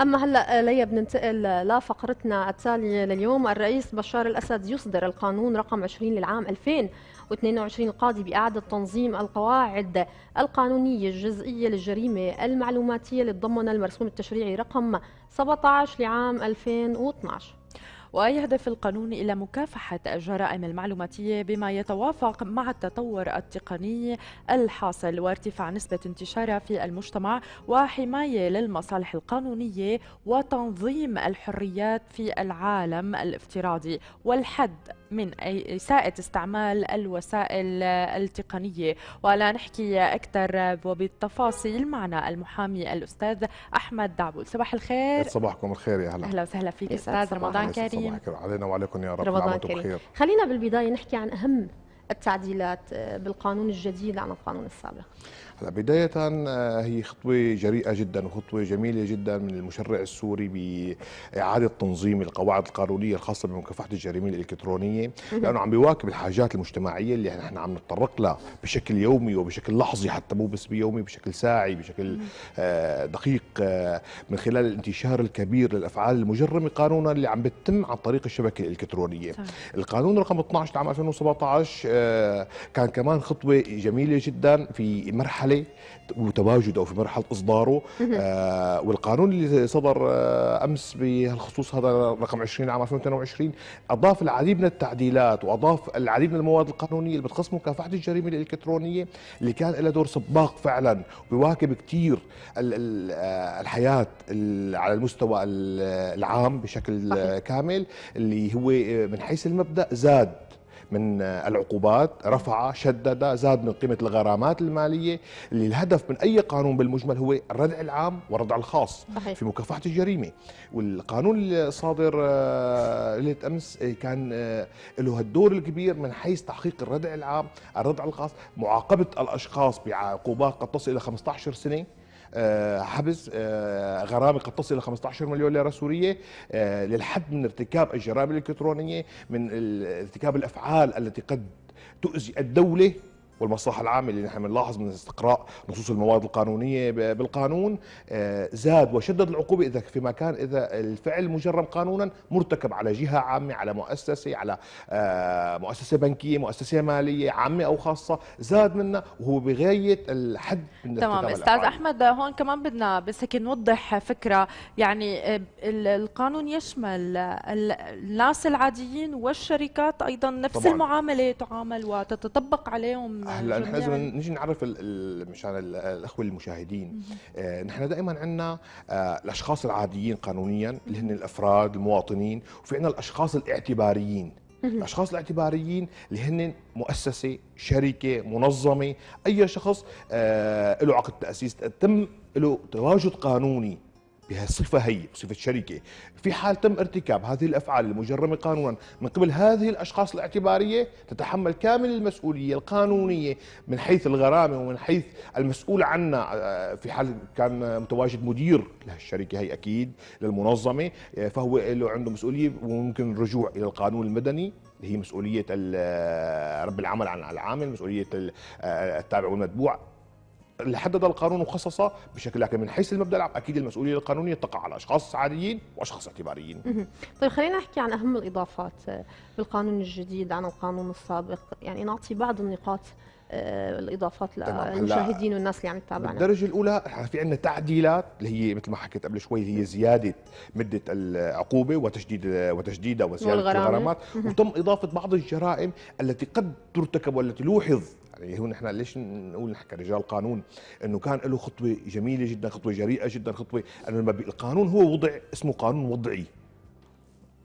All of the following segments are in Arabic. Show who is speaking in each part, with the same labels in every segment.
Speaker 1: أما هلأ آه، ليا بننتقل آه، لفقرتنا التالية لليوم الرئيس بشار الأسد يصدر القانون رقم 20 للعام 2022 القاضي بإعادة تنظيم القواعد القانونية الجزئية للجريمة المعلوماتية للضمن المرسوم التشريعي رقم 17 لعام 2012 ويهدف القانون إلى
Speaker 2: مكافحة الجرائم المعلوماتية بما يتوافق مع التطور التقني الحاصل وارتفاع نسبة انتشارها في المجتمع وحماية للمصالح القانونية وتنظيم الحريات في العالم الافتراضي والحد من إساءة استعمال الوسائل التقنية ولا نحكي أكثر وبالتفاصيل معنا المحامي الأستاذ أحمد دعبول
Speaker 1: صباح الخير
Speaker 3: صباحكم الخير يا هلا أهلا
Speaker 1: وسهلا فيك أستاذ رمضان كريم
Speaker 3: علينا وعليكم يا رب نعم، رمضان كريم بخير.
Speaker 1: خلينا بالبداية نحكي عن أهم التعديلات بالقانون الجديد عن القانون السابق
Speaker 3: هلا بداية آه، هي خطوة جريئة جدا وخطوة جميلة جدا من المشرع السوري بإعادة تنظيم القواعد القانونية الخاصة بمكافحة الجريمة الإلكترونية لأنه عم بيواكب الحاجات المجتمعية اللي نحن عم نتطرق لها بشكل يومي وبشكل لحظي حتى مو بس بيومي بشكل ساعي بشكل آه، دقيق آه، من خلال الانتشار الكبير للأفعال المجرمة قانونا اللي عم بتتم عن طريق الشبكة الإلكترونية القانون رقم 12 عام 2017 كان كمان خطوة جميلة جدا في مرحلة مرحله وتواجده في مرحله اصداره آه والقانون اللي صدر آه امس بهالخصوص هذا رقم 20 عام 2022 اضاف العديد من التعديلات واضاف العديد من المواد القانونيه اللي بتخص مكافحه الجريمه الالكترونيه اللي كان لها دور سباق فعلا وبيواكب كثير آه، الحياه على المستوى العام بشكل كامل اللي هو آه، من حيث المبدا زاد من العقوبات رفع شدد زاد من قيمة الغرامات المالية اللي الهدف من أي قانون بالمجمل هو الردع العام والردع الخاص صحيح. في مكافحة الجريمة والقانون الصادر آه، ليلة أمس آه، كان آه، له الدور الكبير من حيث تحقيق الردع العام الردع الخاص معاقبة الأشخاص بعقوبات قد تصل إلى 15 سنة آه، حبس آه، غرامه قد تصل الى 15 مليون ليره سوريه آه، للحد من ارتكاب الجرائم الالكترونيه من ارتكاب الافعال التي قد تؤذي الدوله والمصلحه العامه اللي نحن بنلاحظ من استقراء نصوص المواد القانونيه بالقانون آه، زاد وشدد العقوبه اذا في مكان اذا الفعل مجرم قانونا مرتكب على جهه عامه على مؤسسه على آه، مؤسسه بنكيه مؤسسه ماليه عامه او خاصه زاد منها وهو بغايه الحد من تمام استاذ احمد
Speaker 2: هون كمان بدنا بس هيك نوضح فكره يعني آه، القانون يشمل الناس العاديين والشركات ايضا نفس طبعاً. المعامله تعامل وتتطبق عليهم هلا نحن لازم
Speaker 3: نجي نعرف مشان الاخوه المشاهدين آه نحن دائما عندنا آه الاشخاص العاديين قانونيا اللي هن الافراد المواطنين وفي عندنا الاشخاص الاعتباريين الاشخاص الاعتباريين اللي هن مؤسسه شركه منظمه اي شخص آه له عقد تاسيس تم له تواجد قانوني بهالصفة هي صفة شركة في حال تم ارتكاب هذه الأفعال المجرمة قانونا من قبل هذه الأشخاص الاعتبارية تتحمل كامل المسؤولية القانونية من حيث الغرامة ومن حيث المسؤول عنا آه، في حال كان متواجد مدير لهالشركة هي أكيد للمنظمة آه، فهو له عنده مسؤولية وممكن الرجوع إلى القانون المدني اللي هي مسؤولية آه، رب العمل عن العامل مسؤولية التابع والمتبوع اللي حدد القانون وخصصه بشكل لكن من حيث المبدا العام اكيد المسؤوليه القانونيه تقع على اشخاص عاديين واشخاص اعتباريين.
Speaker 1: طيب خلينا نحكي عن اهم الاضافات آه، بالقانون الجديد عن القانون السابق، يعني نعطي بعض النقاط آه، الاضافات للمشاهدين والناس اللي عم تتابعنا الدرجه
Speaker 3: الاولى في عندنا تعديلات اللي هي مثل ما حكيت قبل شوي هي زياده مده العقوبه وتشديد وتشديدها وزياده الغرامات وتم اضافه بعض الجرائم التي قد ترتكب والتي لوحظ يعني هون احنا ليش نقول نحن كرجال قانون انه كان له خطوه جميله جدا خطوه جريئه جدا خطوه انه القانون هو وضع اسمه قانون وضعي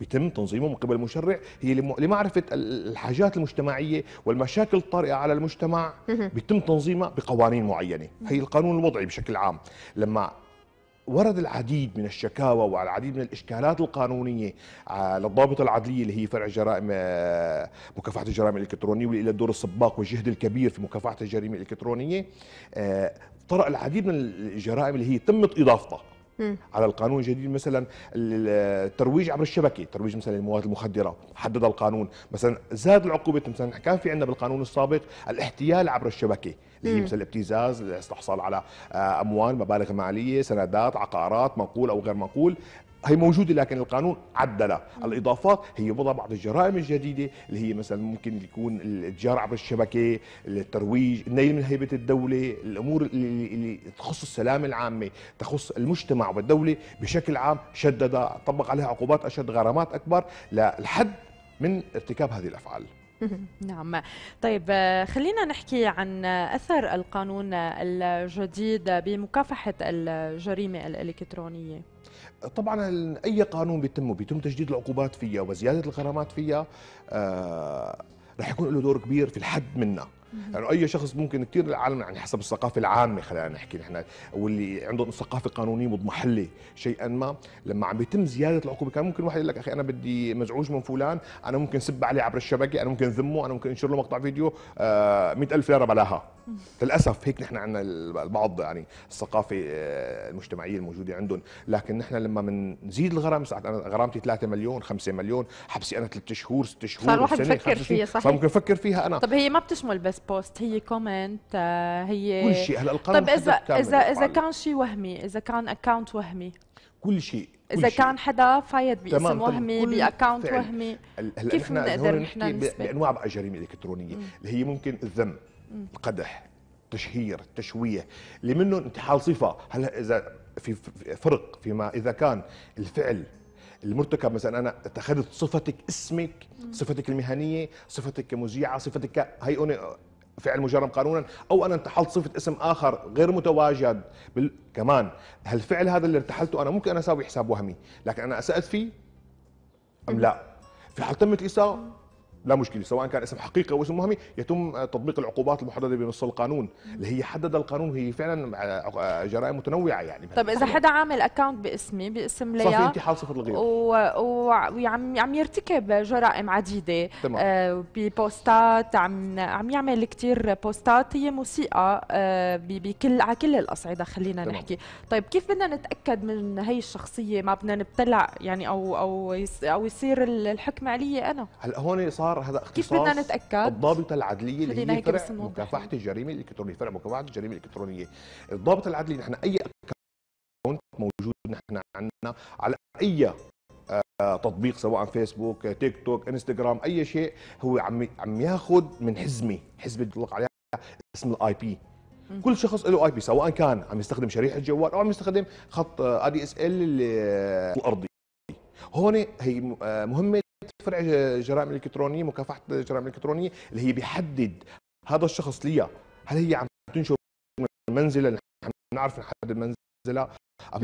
Speaker 3: بيتم تنظيمه من قبل المشرع هي لمعرفة الحاجات المجتمعية والمشاكل الطارئة على المجتمع بيتم تنظيمها بقوانين معينة هي القانون الوضعي بشكل عام لما ورد العديد من الشكاوى والعديد من الاشكالات القانونيه على آه، الضابطه العدليه اللي هي فرع جرائم آه، مكافحه الجرائم الالكترونيه واللي دور السباق والجهد الكبير في مكافحه الجريمه الالكترونيه آه، طرأ العديد من الجرائم اللي هي تمت اضافتها م. على القانون الجديد مثلا الترويج عبر الشبكه ترويج مثلا المواد المخدره حدد القانون مثلا زاد العقوبه مثلا كان في عندنا بالقانون السابق الاحتيال عبر الشبكه اللي هي مثل الابتزاز الاستحصال على آه، اموال مبالغ ماليه سندات عقارات منقول او غير منقول هي موجوده لكن القانون عدلها، الاضافات هي وضع بعض الجرائم الجديده اللي هي مثلا ممكن يكون التجاره عبر الشبكه، الترويج، النيل من هيبه الدوله، الامور اللي, اللي تخص السلامه العامه، تخص المجتمع والدوله بشكل عام شدد طبق عليها عقوبات اشد غرامات اكبر للحد من ارتكاب هذه الافعال.
Speaker 2: نعم طيب خلينا نحكي عن أثر القانون الجديد بمكافحة الجريمة الإلكترونية
Speaker 3: طبعا أي قانون بيتم بيتم تجديد العقوبات فيها وزيادة الغرامات فيها آه رح يكون له دور كبير في الحد منها يعني اي شخص ممكن كثير العالم يعني حسب الثقافه العامه خلينا نحكي نحن واللي عندهم ثقافه قانونيه مضمحله شيئا ما لما عم بيتم زياده العقوبه كان ممكن واحد يقول لك اخي انا بدي مزعوج من فلان انا ممكن سب عليه عبر الشبكه انا ممكن ذمه انا ممكن انشر له مقطع فيديو 100000 آه، ليره بلاها للاسف هيك نحن عندنا البعض يعني الثقافه آه، المجتمعيه الموجوده عندهم لكن نحن لما بنزيد الغرام ساعات انا غرامتي 3 مليون 5 مليون حبسي انا 3 شهور 6 شهور فالواحد بفكر فيها صحيح فممكن افكر فيها انا طب
Speaker 2: هي ما بتشمل بس بوست هي كومنت آه، هي كل شيء هلا القانون طب اذا اذا اذا كان شيء وهمي اذا كان اكونت وهمي
Speaker 3: كل شيء كل اذا شيء.
Speaker 2: كان حدا فايت باسم تمام. طيب. وهمي باكونت وهمي كيف بنقدر نحن بانواع
Speaker 3: بقى جريمه الكترونيه اللي هي ممكن الذم القدح التشهير التشويه اللي انتحال صفه هلا اذا في فرق فيما اذا كان الفعل المرتكب مثلا انا اتخذت صفتك اسمك صفتك المهنيه صفتك كمذيعه صفتك هي فعل مجرم قانونا او انا انتحلت صفه اسم اخر غير متواجد بال... كمان هالفعل هذا اللي ارتحلته انا ممكن انا اسوي حساب وهمي لكن انا اسات فيه ام لا في حال تمت الاساءه لا مشكله سواء كان اسم حقيقي او اسم وهمي يتم تطبيق العقوبات المحدده بنص القانون اللي هي حدد القانون هي فعلا آه، آه، جرائم متنوعه يعني
Speaker 2: طيب اذا يعني حدا عامل اكونت باسمي باسم ليا صار في انتحال صفه الغير وعم عم يرتكب جرائم عديده تمام. آه ببوستات عم عم يعمل كثير بوستات هي موسيقى آه بكل على كل الاصعده خلينا تمام. نحكي طيب كيف بدنا نتاكد من هي الشخصيه ما بدنا نبتلع يعني او او او يصير الحكم علي انا
Speaker 3: هلا هون صار مره هذا اختصاص كيف بدنا نتاكد الضابطه العدليه اللي هي فرع مكافحه الجريمه الالكترونيه فرع مكافحه الجريمه الالكترونيه الضابط العدلي نحن اي اكونت موجود نحن عندنا على اي آه، تطبيق سواء فيسبوك تيك توك انستغرام اي شيء هو عم عم ياخذ من حزمه حزمه بيطلق عليها اسم الاي بي كل شخص له اي بي سواء كان عم يستخدم شريحه جوال او عم يستخدم خط ار دي اس ال آه، الارضي هون هي آه، مهمه فرع جرائم الالكترونيه مكافحه الجرائم الالكترونيه اللي هي بيحدد هذا الشخص ليا هل هي عم تنشر من منزلة نحن نعرف نحدد منزلها ام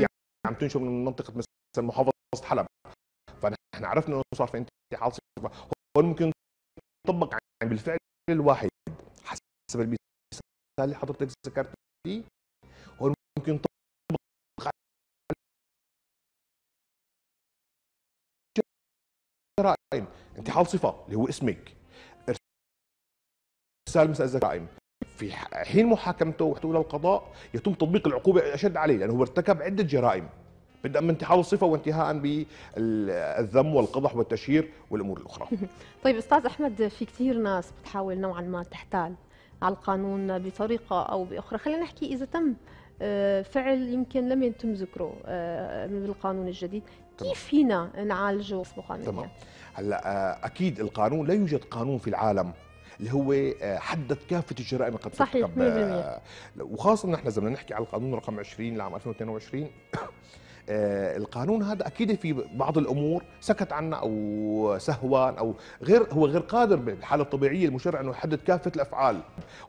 Speaker 3: هي عم تنشر من منطقه مثلا محافظه حلب فنحن عرفنا انه صار في انتحال صفر هون ممكن تطبق يعني بالفعل الواحد حسب المثال اللي حضرتك ذكرت فيه هون ممكن زرائم انتحال صفه اللي هو اسمك ارسال مساء الزرائم في حين محاكمته وحتوله القضاء يتم تطبيق العقوبه الاشد عليه لانه هو ارتكب عده جرائم بدءا من انتحال الصفه وانتهاء بالذم والقضح والتشهير والامور الاخرى.
Speaker 1: طيب استاذ احمد في كثير ناس بتحاول نوعا ما تحتال على القانون بطريقه او باخرى، خلينا نحكي اذا تم آه، فعل يمكن لم يتم ذكره بالقانون آه، الجديد كيف فينا نعالجه بقانون تمام
Speaker 3: هلا آه، اكيد القانون لا يوجد قانون في العالم اللي هو آه، حدد كافه الجرائم قد صحيح 100% آه، وخاصه نحن اذا بدنا نحكي على القانون رقم 20 لعام 2022 آه، القانون هذا اكيد في بعض الامور سكت عنها او سهوان او غير هو غير قادر بالحاله الطبيعيه المشرع انه يحدد كافه الافعال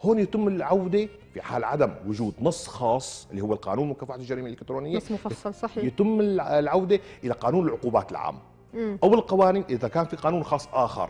Speaker 3: هون يتم العوده في حال عدم وجود نص خاص اللي هو القانون مكافحه الجريمه الالكترونيه نص مفصل
Speaker 1: صحيح يتم
Speaker 3: العوده الى قانون العقوبات العام او القوانين اذا كان في قانون خاص اخر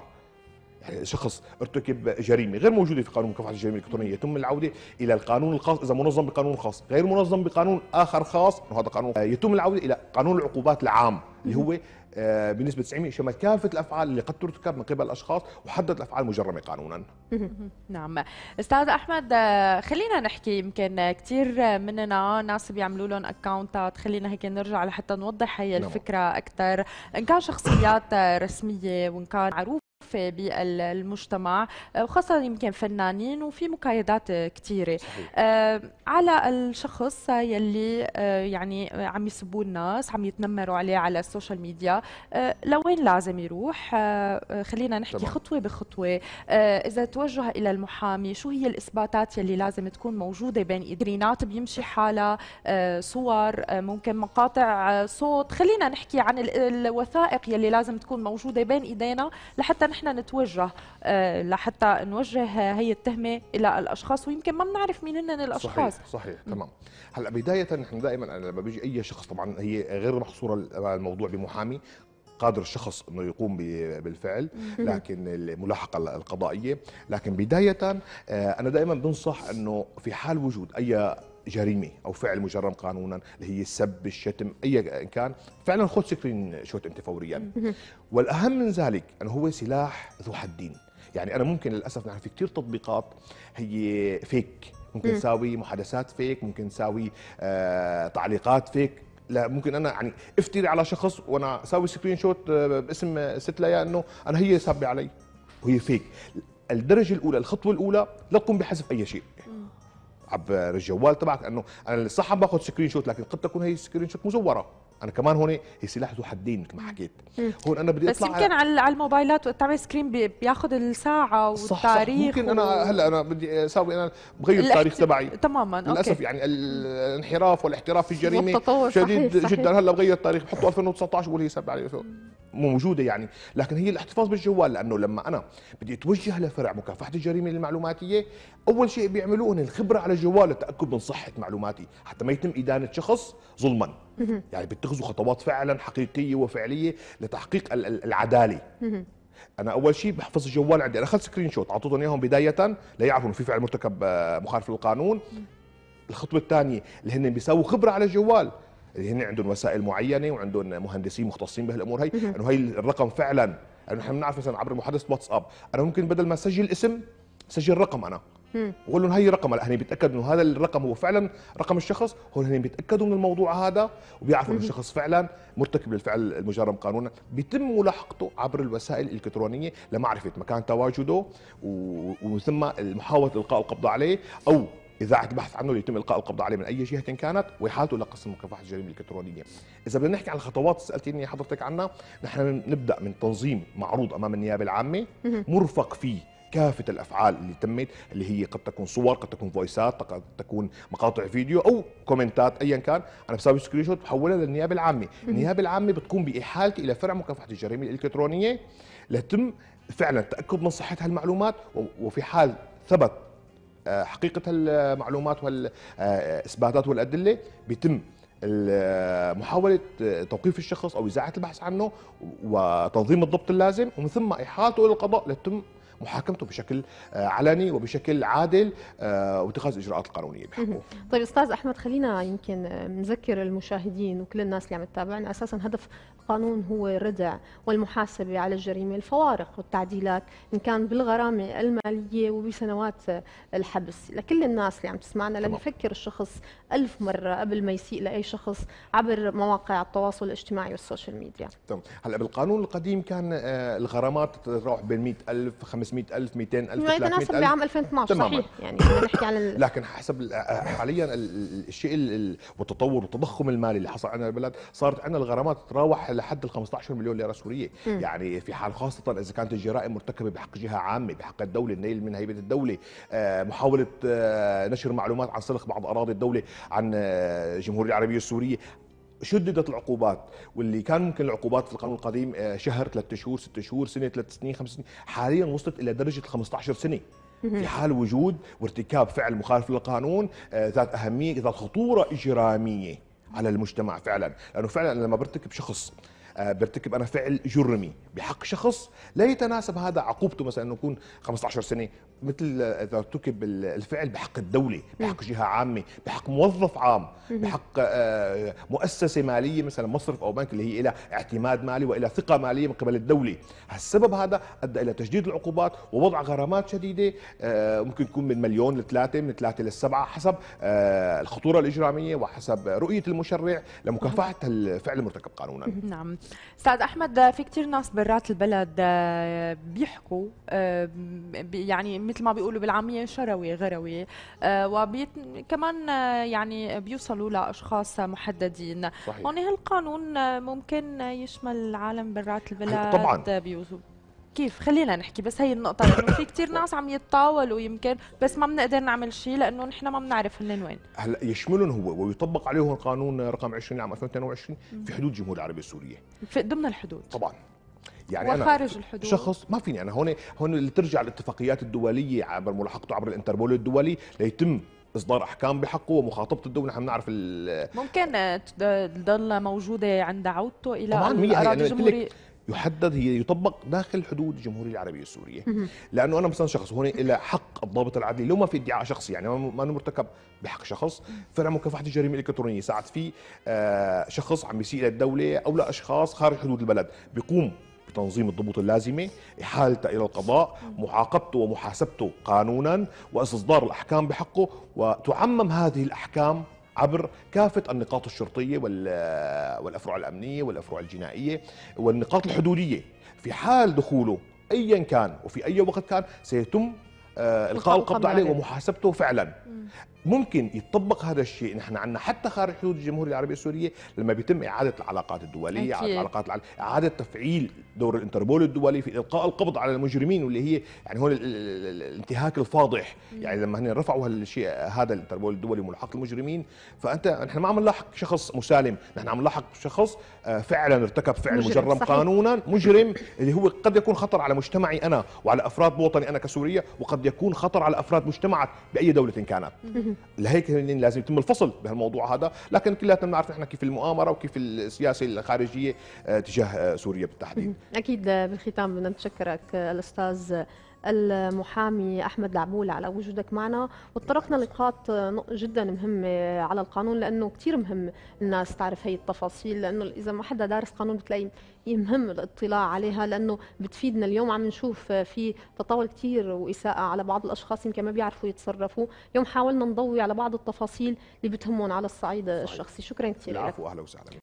Speaker 3: يعني شخص ارتكب جريمه غير موجوده في قانون مكافحه الجريمه الالكترونيه يتم العوده الى القانون الخاص اذا منظم بقانون خاص غير منظم بقانون اخر خاص وهذا قانون آه، يتم العوده الى قانون العقوبات العام اللي هو آه، بنسبه 90 شمل كافه الافعال اللي قد ترتكب من قبل الاشخاص وحدد الافعال المجرمه قانونا.
Speaker 2: نعم، استاذ احمد آه، خلينا نحكي يمكن كثير مننا ناس بيعملوا لهم اكونتات، خلينا هيك نرجع لحتى نوضح هي نعم. الفكره اكثر، ان كان شخصيات رسميه وان كان معروف معروفه بالمجتمع آه، وخاصة يمكن فنانين وفي مقايضات كثيرة آه، على الشخص يلي آه، يعني عم يسبوا الناس عم يتنمروا عليه على السوشيال ميديا لوين لازم يروح خلينا نحكي طبعا. خطوة بخطوة إذا توجه إلى المحامي شو هي الإثباتات يلي لازم تكون موجودة بين إدرينات بيمشي حالها صور ممكن مقاطع صوت خلينا نحكي عن الوثائق يلي لازم تكون موجودة بين إيدينا لحتى نحن نحن نتوجه آه، لحتى نوجه هي التهمه الى الاشخاص ويمكن ما بنعرف مين هن الاشخاص صحيح
Speaker 3: صحيح تمام هلا بدايه نحن دائما لما بيجي اي شخص طبعا هي غير محصوره الموضوع بمحامي قادر الشخص انه يقوم بالفعل لكن الملاحقه القضائيه لكن بدايه آه، انا دائما بنصح انه في حال وجود اي جريمه او فعل مجرم قانونا اللي هي السب الشتم اي كان فعلا خذ سكرين شوت انت فوريا والاهم من ذلك انه هو سلاح ذو حدين يعني انا ممكن للاسف نعرف في كثير تطبيقات هي فيك ممكن تساوي محادثات فيك ممكن تساوي آه تعليقات فيك لا ممكن انا يعني افتري على شخص وانا اسوي سكرين شوت باسم آه، ست ليا انه انا هي سابه علي وهي فيك الدرجه الاولى الخطوه الاولى لا تقوم بحذف اي شيء عبر الجوال تبعك انه انا صح عم باخذ سكرين شوت لكن قد تكون هي السكرين شوت مزوره انا كمان هون هي سلاح ذو حدين مثل ما حكيت هون انا بدي اطلع بس يمكن
Speaker 2: على, على الموبايلات وقت تعمل سكرين بياخذ الساعه والتاريخ صح صح ممكن و... انا هلا
Speaker 3: انا بدي اساوي انا بغير الاحت... التاريخ تبعي تماما للاسف أوكي. يعني الانحراف والاحتراف في الجريمه شديد صحيح. جدا هلا بغير التاريخ بحطه 2019 بقول هي سبع موجوده يعني لكن هي الاحتفاظ بالجوال لانه لما انا بدي اتوجه لفرع مكافحه الجريمه المعلوماتيه اول شيء بيعملوه ان الخبره على الجوال للتاكد من صحه معلوماتي حتى ما يتم ادانه شخص ظلما يعني بيتخذوا خطوات فعلا حقيقيه وفعليه لتحقيق العداله انا اول شيء بحفظ الجوال عندي انا اخذت سكرين شوت اعطيتهم اياهم بدايه ليعرفوا انه في فعل مرتكب آه، مخالف للقانون الخطوه الثانيه اللي هن بيساووا خبره على الجوال هن عندهم وسائل معينه وعندهم مهندسين مختصين بهالامور هي انه هي الرقم فعلا انه نحن بنعرف مثلا عبر محادثه واتساب انا ممكن بدل ما اسجل اسم سجل رقم انا بقول لهم هي رقم هن بيتاكدوا انه هذا الرقم هو فعلا رقم الشخص هون هن بيتاكدوا من الموضوع هذا وبيعرفوا انه الشخص فعلا مرتكب للفعل المجرم قانونا بيتم ملاحقته عبر الوسائل الالكترونيه لمعرفه مكان تواجده ومن ثم محاوله القاء القبض عليه او اذاعه بحث عنه يتم القاء القبض عليه من اي جهه كانت واحالته لقسم مكافحه الجريمه الالكترونيه. اذا بدنا نحكي عن الخطوات سالتيني حضرتك عنها، نحن نبدا من تنظيم معروض امام النيابه العامه مرفق فيه كافة الأفعال اللي تمت اللي هي قد تكون صور قد تكون فويسات قد تكون مقاطع فيديو أو كومنتات أيا كان أنا بساوي سكرين شوت بحولها للنيابة العامة النيابة العامة بتقوم بإحالتي إلى فرع مكافحة الجريمة الإلكترونية لتم فعلا تأكد من صحة هالمعلومات وفي حال ثبت آه، حقيقه المعلومات والاثباتات والادله بيتم آه، محاولة آه، توقيف الشخص أو إزاعة البحث عنه وتنظيم الضبط اللازم ومن ثم إحالته إلى القضاء لتتم محاكمته بشكل آه، علني وبشكل عادل آه، واتخاذ الاجراءات القانونيه بحقه.
Speaker 1: طيب استاذ احمد خلينا يمكن آه، نذكر المشاهدين وكل الناس اللي عم تتابعنا اساسا هدف القانون هو الردع والمحاسبه على الجريمه الفوارق والتعديلات ان كان بالغرامه الماليه وبسنوات الحبس لكل الناس اللي عم تسمعنا لما يفكر الشخص ألف مره قبل ما يسيء لاي شخص عبر مواقع التواصل الاجتماعي والسوشيال ميديا.
Speaker 3: تمام هلا بالقانون القديم كان الغرامات تروح بين 100000 500000 200000 300000 بعام 2012 تمام. صحيح يعني
Speaker 1: نحكي عن
Speaker 3: لكن حسب حاليا الشيء والتطور والتضخم المالي اللي حصل عندنا البلد صارت عندنا الغرامات تتراوح لحد ال 15 مليون ليره سوريه م. يعني في حال خاصه اذا كانت الجرائم مرتكبه بحق جهه عامه بحق الدوله النيل من هيبه الدوله آه، محاوله آه، نشر معلومات عن سلخ بعض اراضي الدوله عن الجمهوريه آه، العربيه السوريه شددت العقوبات واللي كان ممكن العقوبات في القانون القديم آه، شهر ثلاث شهور ست شهور سنه ثلاث سنين خمس سنين حاليا وصلت الى درجه 15 سنه في حال وجود وارتكاب فعل مخالف للقانون آه، ذات اهميه ذات خطوره اجراميه على المجتمع فعلا لانه فعلا لما برتكب شخص آه، برتكب انا فعل جرمي بحق شخص لا يتناسب هذا عقوبته مثلا انه يكون 15 سنه مثل اذا ارتكب الفعل بحق الدوله بحق جهه عامه بحق موظف عام بحق آه، مؤسسه ماليه مثلا مصرف او بنك اللي هي لها اعتماد مالي والى ثقه ماليه من قبل الدوله السبب هذا ادى الى تشديد العقوبات ووضع غرامات شديده آه، ممكن تكون من مليون لثلاثه من ثلاثه للسبعه حسب آه، الخطوره الاجراميه وحسب رؤيه المشرع لمكافحه الفعل المرتكب قانونا
Speaker 2: نعم استاذ احمد في كثير ناس برات البلد بيحكوا يعني مثل ما بيقولوا بالعاميه شروي غروي آه، وكمان آه، يعني بيوصلوا لاشخاص محددين صحيح. هون هالقانون آه، ممكن يشمل العالم برات البلاد طبعا كيف خلينا نحكي بس هي النقطة لأنه في كثير ناس عم يتطاولوا يمكن بس ما بنقدر نعمل شيء لأنه نحن ما بنعرف هن وين
Speaker 3: هلا يشملهم هو ويطبق عليهم قانون رقم 20 عام 2022 في حدود الجمهورية العربية السورية
Speaker 2: ضمن الحدود طبعا
Speaker 3: يعني وخارج أنا الحدود شخص ما فيني انا هون هون اللي ترجع الاتفاقيات الدوليه عبر ملاحقته عبر الانتربول الدولي ليتم اصدار احكام بحقه ومخاطبه الدول نحن بنعرف ممكن
Speaker 2: تضل موجوده عند عودته الى طبعا يعني الجمهوريه
Speaker 3: يحدد هي يطبق داخل حدود الجمهوريه العربيه السوريه لانه انا مثلا شخص هون الى حق الضابط العدلي لو ما في ادعاء شخصي يعني ما انه مرتكب بحق شخص فرع مكافحه الجريمه الالكترونيه ساعد فيه آه، شخص عم يسيء للدوله او لاشخاص خارج حدود البلد بيقوم بتنظيم الضبوط اللازمة إحالته إلى القضاء معاقبته ومحاسبته قانونا واستصدار الأحكام بحقه وتعمم هذه الأحكام عبر كافة النقاط الشرطية والأفرع الأمنية والأفرع الجنائية والنقاط الحدودية في حال دخوله أيا كان وفي أي وقت كان سيتم آه، إلقاء القبض عليه ومحاسبته فعلا ممكن يتطبق هذا الشيء نحن عندنا حتى خارج حدود الجمهوريه العربيه السوريه لما بيتم اعاده العلاقات الدوليه أكيد. العلاقات العل... اعاده تفعيل دور الانتربول الدولي في القاء القبض على المجرمين واللي هي يعني هون الانتهاك الفاضح يعني لما هن رفعوا هالشيء هذا الانتربول الدولي ملحق المجرمين فانت نحن ما عم نلاحق شخص مسالم نحن عم نلاحق شخص آه، فعلا ارتكب فعل مجرم, مجرم قانونا مجرم اللي هو قد يكون خطر على مجتمعي انا وعلى افراد وطني انا كسوريا وقد يكون خطر على افراد مجتمعك باي دوله كانت لهيك لازم يتم الفصل بهالموضوع هذا لكن كلياتنا بنعرف احنا كيف المؤامره وكيف السياسه الخارجيه آه، تجاه آه، سوريا بالتحديد
Speaker 1: اكيد آه، بالختام بدنا نشكرك الاستاذ المحامي احمد العبول على وجودك معنا وطرقنا نقاط جدا مهمه على القانون لانه كثير مهم الناس تعرف هي التفاصيل لانه اذا ما حدا دارس قانون بتلاقي مهم الاطلاع عليها لانه بتفيدنا اليوم عم نشوف في تطاول كثير واساءه على بعض الاشخاص يمكن ما بيعرفوا يتصرفوا اليوم حاولنا نضوي على بعض التفاصيل اللي بتهمهم على الصعيد الشخصي شكرا كثير لك
Speaker 3: اهلا وسهلا